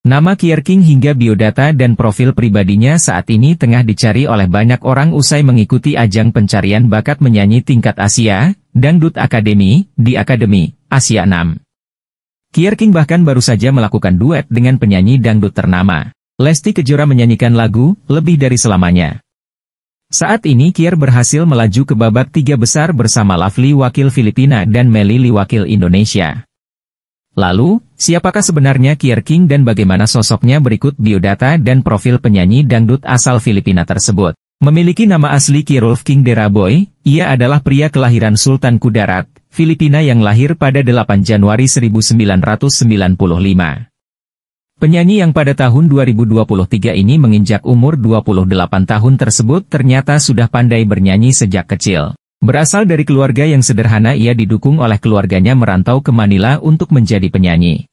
Nama Kierking hingga biodata dan profil pribadinya saat ini tengah dicari oleh banyak orang usai mengikuti ajang pencarian bakat menyanyi tingkat Asia, Dangdut Academy, di Akademi, Asia 6. Kierking bahkan baru saja melakukan duet dengan penyanyi dangdut ternama. Lesti Kejora menyanyikan lagu, lebih dari selamanya. Saat ini Kier berhasil melaju ke babak tiga besar bersama Lovely wakil Filipina dan Melili wakil Indonesia. Lalu, siapakah sebenarnya Kier King dan bagaimana sosoknya berikut biodata dan profil penyanyi dangdut asal Filipina tersebut. Memiliki nama asli Kierulf King Deraboy, ia adalah pria kelahiran Sultan Kudarat, Filipina yang lahir pada 8 Januari 1995. Penyanyi yang pada tahun 2023 ini menginjak umur 28 tahun tersebut ternyata sudah pandai bernyanyi sejak kecil. Berasal dari keluarga yang sederhana ia didukung oleh keluarganya merantau ke Manila untuk menjadi penyanyi.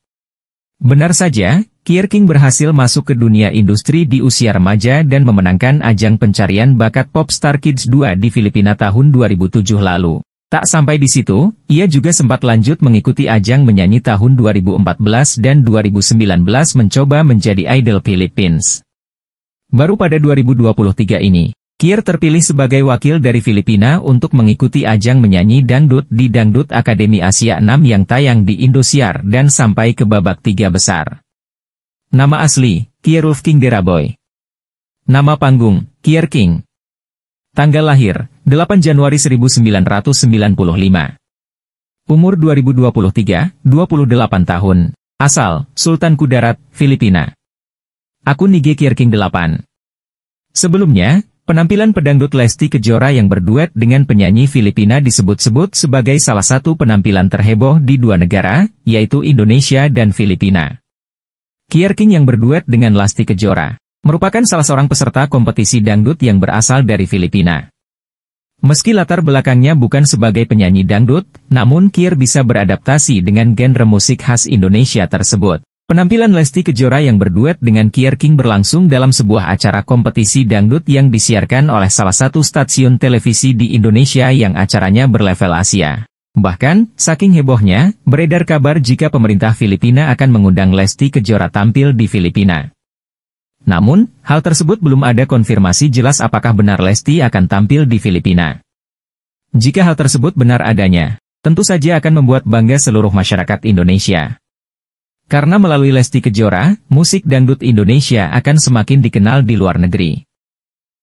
Benar saja, Kierking berhasil masuk ke dunia industri di usia remaja dan memenangkan ajang pencarian bakat pop star Kids 2 di Filipina tahun 2007 lalu. Tak sampai di situ, ia juga sempat lanjut mengikuti ajang menyanyi tahun 2014 dan 2019 mencoba menjadi idol Philippines. Baru pada 2023 ini, Kier terpilih sebagai wakil dari Filipina untuk mengikuti ajang menyanyi dangdut di Dangdut Akademi Asia 6 yang tayang di Indosiar dan sampai ke babak tiga besar. Nama asli, Kierulf King Deraboy. Nama panggung, Kier King. Tanggal lahir, 8 Januari 1995. Umur 2023, 28 tahun. Asal, Sultan Kudarat, Filipina. Akun IG Kier King 8. Sebelumnya, Penampilan pedangdut Lesti Kejora yang berduet dengan penyanyi Filipina disebut-sebut sebagai salah satu penampilan terheboh di dua negara, yaitu Indonesia dan Filipina. Kierkin yang berduet dengan Lesti Kejora, merupakan salah seorang peserta kompetisi dangdut yang berasal dari Filipina. Meski latar belakangnya bukan sebagai penyanyi dangdut, namun Kier bisa beradaptasi dengan genre musik khas Indonesia tersebut. Penampilan Lesti Kejora yang berduet dengan Kier King berlangsung dalam sebuah acara kompetisi dangdut yang disiarkan oleh salah satu stasiun televisi di Indonesia yang acaranya berlevel Asia. Bahkan, saking hebohnya, beredar kabar jika pemerintah Filipina akan mengundang Lesti Kejora tampil di Filipina. Namun, hal tersebut belum ada konfirmasi jelas apakah benar Lesti akan tampil di Filipina. Jika hal tersebut benar adanya, tentu saja akan membuat bangga seluruh masyarakat Indonesia. Karena melalui Lesti Kejora, musik dangdut Indonesia akan semakin dikenal di luar negeri.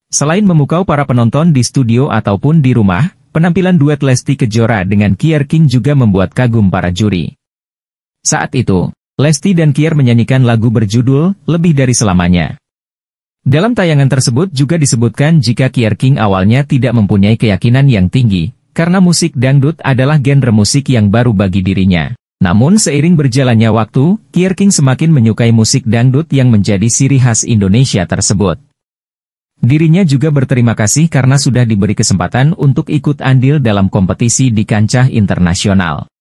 Selain memukau para penonton di studio ataupun di rumah, penampilan duet Lesti Kejora dengan Kier King juga membuat kagum para juri. Saat itu, Lesti dan Kier menyanyikan lagu berjudul Lebih Dari Selamanya. Dalam tayangan tersebut juga disebutkan jika Kier King awalnya tidak mempunyai keyakinan yang tinggi, karena musik dangdut adalah genre musik yang baru bagi dirinya. Namun seiring berjalannya waktu, Kierking semakin menyukai musik dangdut yang menjadi siri khas Indonesia tersebut. Dirinya juga berterima kasih karena sudah diberi kesempatan untuk ikut andil dalam kompetisi di kancah internasional.